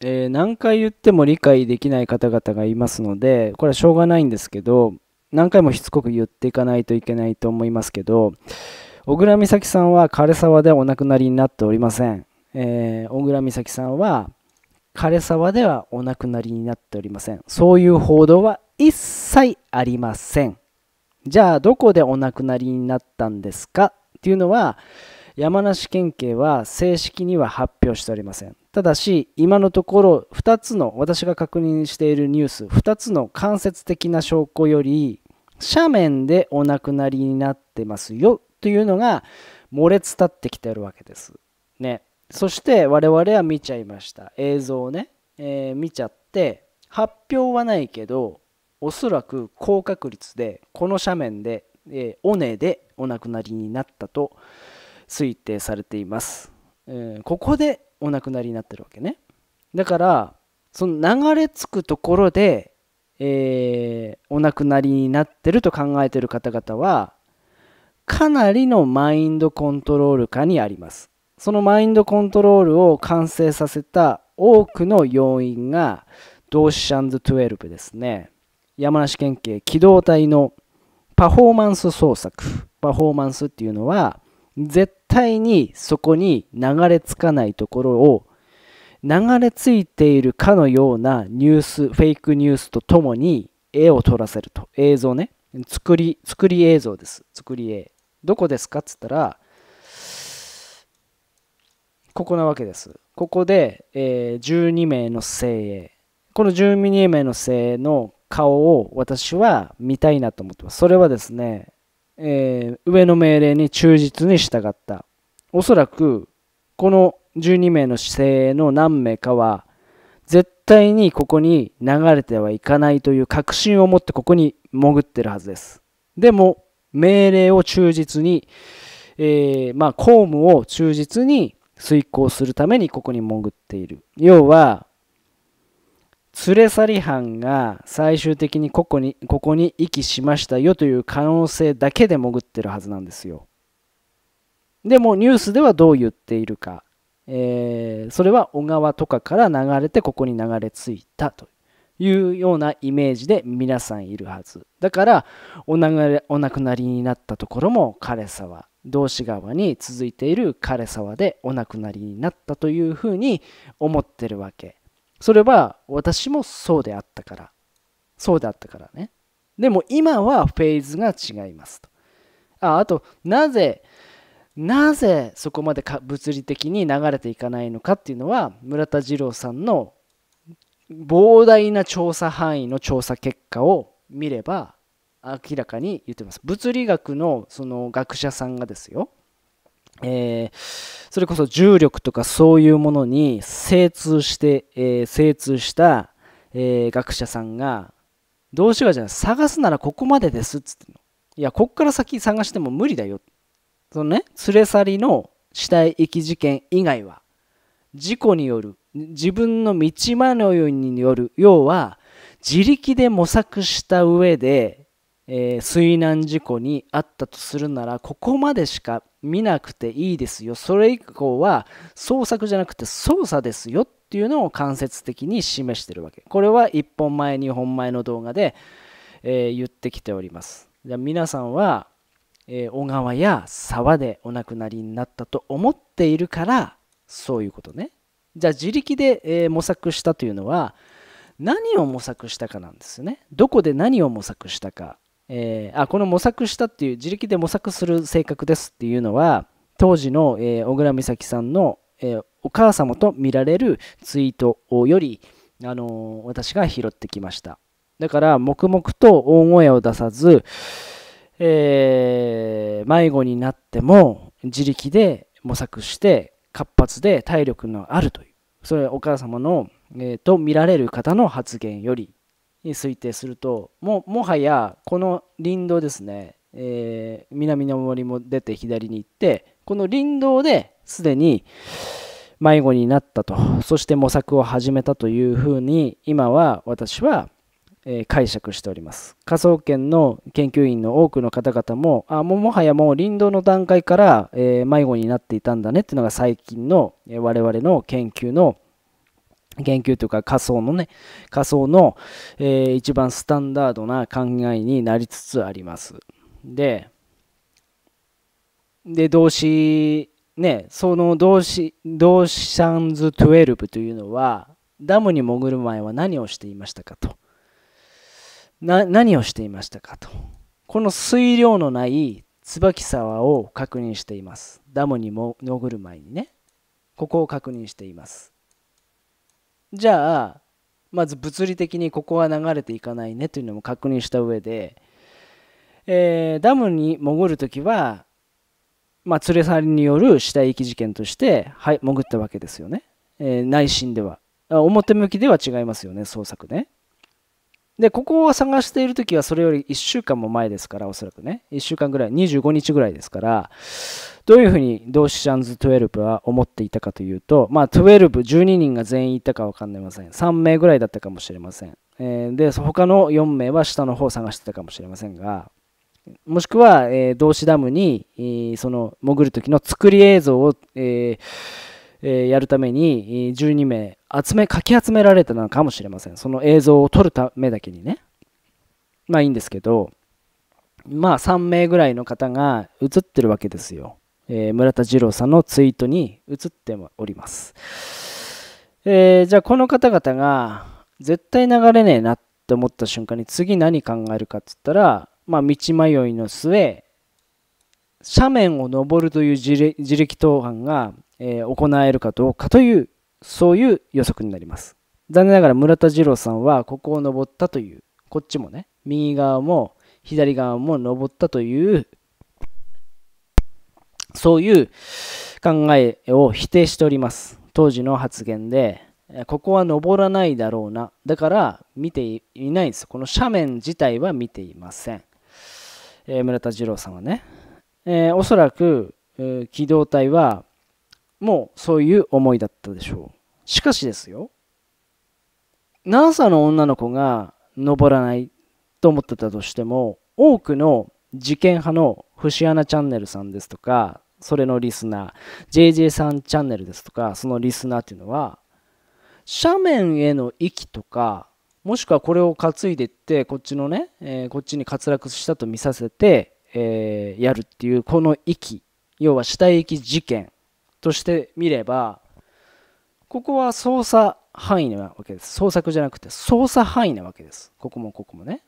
えー、何回言っても理解できない方々がいますので、これはしょうがないんですけど、何回もしつこく言っていかないといけないと思いますけど、小倉美咲さんは枯沢でお亡くなりになっておりません。えー、小倉美咲さんは枯沢ではお亡くなりになっておりません。そういう報道は一切ありません。じゃあ、どこでお亡くなりになったんですかっていうのは、山梨県警は正式には発表しておりません。ただし、今のところ2つの、私が確認しているニュース、2つの間接的な証拠より、斜面でお亡くなりになってますよというのが漏れ伝ってきてるわけです。ね。そして我々は見ちゃいました。映像をね、えー、見ちゃって、発表はないけど、おそらく高確率で、この斜面で、えー、尾根でお亡くなりになったと推定されています。えー、ここでお亡くなりになってるわけねだからその流れ着くところで、えー、お亡くなりになってると考えてる方々はかなりのマインドコントロール下にありますそのマインドコントロールを完成させた多くの要因がドーシャンズ12ですね山梨県警機動隊のパフォーマンス捜索パフォーマンスっていうのは絶対にそこに流れ着かないところを流れ着いているかのようなニュースフェイクニュースとともに絵を撮らせると映像ね作り作り映像です作り絵どこですかっつったらここなわけですここで、えー、12名の精鋭この12名の精鋭の顔を私は見たいなと思ってますそれはですねえー、上の命令に忠実に従った。おそらく、この12名の姿勢の何名かは、絶対にここに流れてはいかないという確信を持ってここに潜ってるはずです。でも、命令を忠実に、えー、まあ、公務を忠実に遂行するためにここに潜っている。要は、連れ去り犯が最終的にここにここに遺棄しましたよという可能性だけで潜ってるはずなんですよ。でもニュースではどう言っているか、えー、それは小川とかから流れてここに流れ着いたというようなイメージで皆さんいるはずだからお流れお亡くなりになったところも枯沢同志川に続いている枯沢でお亡くなりになったというふうに思ってるわけそれは私もそうであったから。そうであったからね。でも今はフェーズが違いますと。ああと、なぜ、なぜそこまでか物理的に流れていかないのかっていうのは村田二郎さんの膨大な調査範囲の調査結果を見れば明らかに言ってます。物理学のその学者さんがですよえー、それこそ重力とかそういうものに精通して、えー、精通した、えー、学者さんがどうしようじゃない探すならここまでですっつってのいやこっから先探しても無理だよそのね連れ去りの死体遺棄事件以外は事故による自分の道迷いによる要は自力で模索した上で、えー、水難事故に遭ったとするならここまでしか見なくていいですよそれ以降は創作じゃなくて操作ですよっていうのを間接的に示してるわけこれは1本前2本前の動画で、えー、言ってきておりますじゃあ皆さんは、えー、小川や沢でお亡くなりになったと思っているからそういうことねじゃあ自力で、えー、模索したというのは何を模索したかなんですよねどこで何を模索したかえー、あこの模索したっていう自力で模索する性格ですっていうのは当時の、えー、小倉美咲さんの、えー、お母様と見られるツイートより、あの私が拾ってきましただから黙々と大声を出さず、え迷子になっても自力で模索して活発で体力のあるというそれはお母様の、えーと見られる方の発言よりに推定するとももはやこの林道ですね、えー、南の森も出て左に行ってこの林道ですでに迷子になったとそして模索を始めたというふうに今は私は、えー、解釈しております科捜研の研究員の多くの方々もあももはやもう林道の段階から、えー、迷子になっていたんだねっていうのが最近の、え我々の研究の言及というか仮想のね、仮想の、えー、一番スタンダードな考えになりつつあります。で、で、動詞、ね、その動詞、動詞サンズ12というのは、ダムに潜る前は何をしていましたかと。な、何をしていましたかと。この水量のない椿沢を確認しています。ダムにも潜る前にね。ここを確認しています。じゃあまず物理的にここは流れていかないねというのも確認した上で、えー、ダムに潜る時は、まあ、連れ去りによる死体遺棄事件として、はい、潜ったわけですよね、えー、内心では表向きでは違いますよね捜索ねでここを探している時はそれより1週間も前ですからおそらくね1週間ぐらい25日ぐらいですからどういうふうにドーシャンズ12は思っていたかというと、まあ、12、12人が全員いたか分かんません。3名ぐらいだったかもしれません。えー、で、他の4名は下の方を探してたかもしれませんが、もしくは、えー、シダムに、えー、その潜る時の作り映像を、えーえー、やるために12名集めかき集められたのかもしれませんその映像を撮るためだけにねまあいいんですけどまあ3名ぐらいの方が映ってるわけですよえー、村田二郎さんのツイートに移っております。えー、じゃあこの方々が絶対流れねえなって思った瞬間に次何考えるかっつったら、まあ、道迷いの末斜面を登るという自力投函が、えー、行えるかどうかというそういう予測になります。残念ながら村田二郎さんはここを登ったというこっちもね右側も左側も登ったというそういう考えを否定しております。当時の発言で、ここは登らないだろうな。だから見ていないんです。この斜面自体は見ていません。えー、村田二郎さんはね。えー、おそらく、えー、機動隊はもうそういう思いだったでしょう。しかしですよ。何歳の女の子が登らないと思ってたとしても、多くの事件派の節穴チャンネルさんですとか、それのリスナー、JJ さんチャンネルですとか、そのリスナーっていうのは、斜面への息とか、もしくはこれを担いでって、こっちのね、えー、こっちに滑落したと見させて、えー、やるっていう、この域、要は死体域事件として見れば、ここは捜査範囲なわけです。捜索じゃなくて、捜査範囲なわけです。ここもここもね。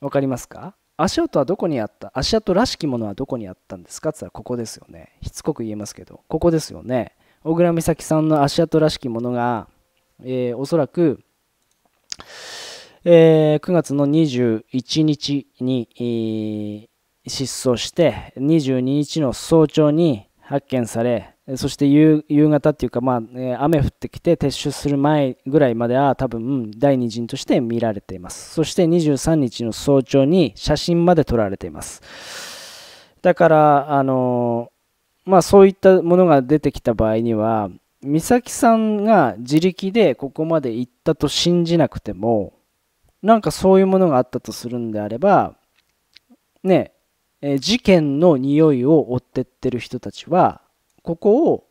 わかりますか足音はどこにあった足跡らしきものはどこにあったんですかって言ったらここですよね。しつこく言えますけど、ここですよね。小倉美咲さんの足跡らしきものが、えー、おそらく、えー、9月の21日に、えー、失踪して、22日の早朝に発見され、そして夕方っていうか、まあ、え雨降ってきて撤収する前ぐらいまでは多分第2陣として見られています。そして23日の早朝に写真まで撮られています。だから、あのまあ、そういったものが出てきた場合には美咲さんが自力でここまで行ったと信じなくてもなんかそういうものがあったとするんであればねえ事件の匂いを追ってってる人たちはここを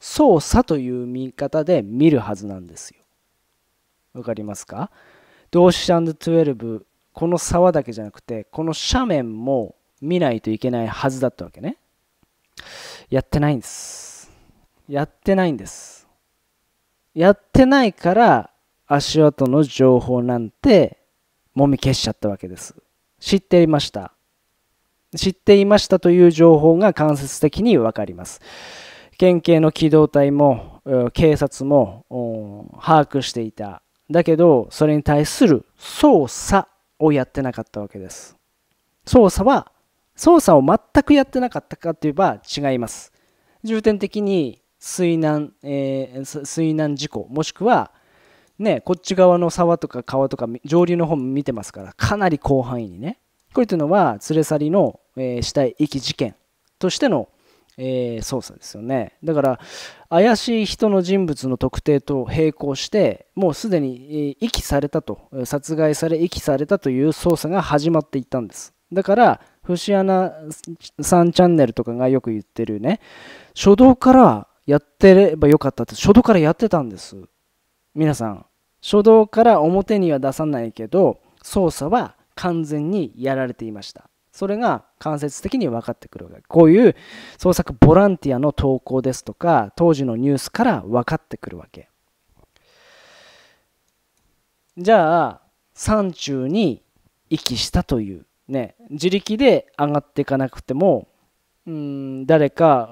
操作という見方で見るはずなんですよ。わかりますか動詞 &12 この沢だけじゃなくてこの斜面も見ないといけないはずだったわけね。やってないんです。やってないんです。やってないから足跡の情報なんてもみ消しちゃったわけです。知っていました。知っていましたという情報が間接的に分かります。県警の機動隊も警察も把握していた。だけど、それに対する捜査をやってなかったわけです。捜査は、捜査を全くやってなかったかといえば違います。重点的に水難、えー、水難事故、もしくは、ね、こっち側の沢とか川とか上流の方も見てますから、かなり広範囲にね。これというのは連れ去りのえー、死体遺棄事件としての、えー、捜査ですよねだから怪しい人の人物の特定と並行してもうすでに遺棄されたと殺害され遺棄されたという捜査が始まっていったんですだから節穴さんチャンネルとかがよく言ってるね初動からやってればよかったって初動からやってたんです皆さん初動から表には出さないけど捜査は完全にやられていましたそれが間接的に分かってくるわけこういう創作ボランティアの投稿ですとか当時のニュースから分かってくるわけじゃあ山中に遺棄したというね自力で上がっていかなくてもうん誰か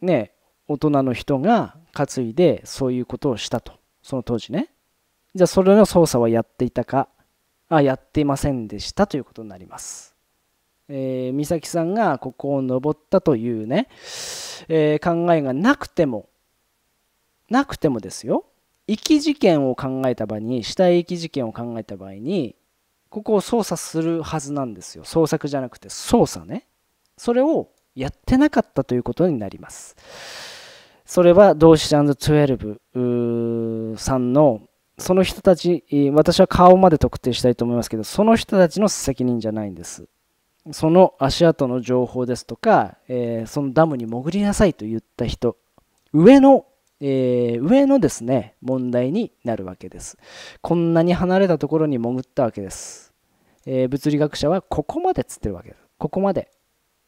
ね大人の人が担いでそういうことをしたとその当時ねじゃあそれの捜査はやっていたかあやっていませんでしたということになりますえー、美咲さんがここを登ったというね、えー、考えがなくてもなくてもですよ遺棄事件を考えた場合に死体遺棄事件を考えた場合にここを捜査するはずなんですよ捜索じゃなくて捜査ねそれをやってなかったということになりますそれは同志社 &12 さんのその人たち私は顔まで特定したいと思いますけどその人たちの責任じゃないんですその足跡の情報ですとか、えー、そのダムに潜りなさいと言った人、上の、えー、上のですね、問題になるわけです。こんなに離れたところに潜ったわけです。えー、物理学者はここまでつってるわけです。ここまで。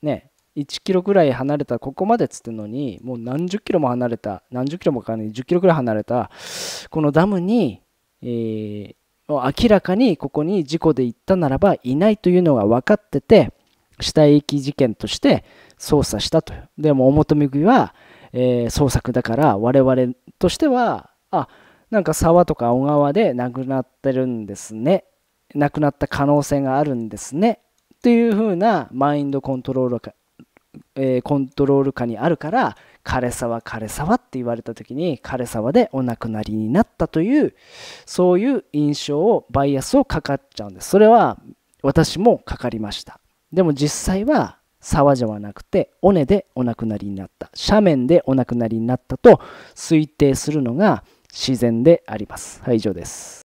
ね、1キロくらい離れたここまでつってのにもう何十キロも離れた何十キロもかかんない10キロくらい離れたこのダムに、えー、明らかにここに事故で行ったならばいないというのが分かってて死体遺棄事件として捜査したとでも表向組は、えー、捜索だから我々としてはあなんか沢とか小川で亡くなってるんですね亡くなった可能性があるんですねっていう風なマインドコントロールえー、コントロール下にあるから枯れ沢枯れ沢って言われた時に枯れ沢でお亡くなりになったというそういう印象をバイアスをかかっちゃうんですそれは私もかかりましたでも実際は沢じゃなくて尾根でお亡くなりになった斜面でお亡くなりになったと推定するのが自然でありますはい以上です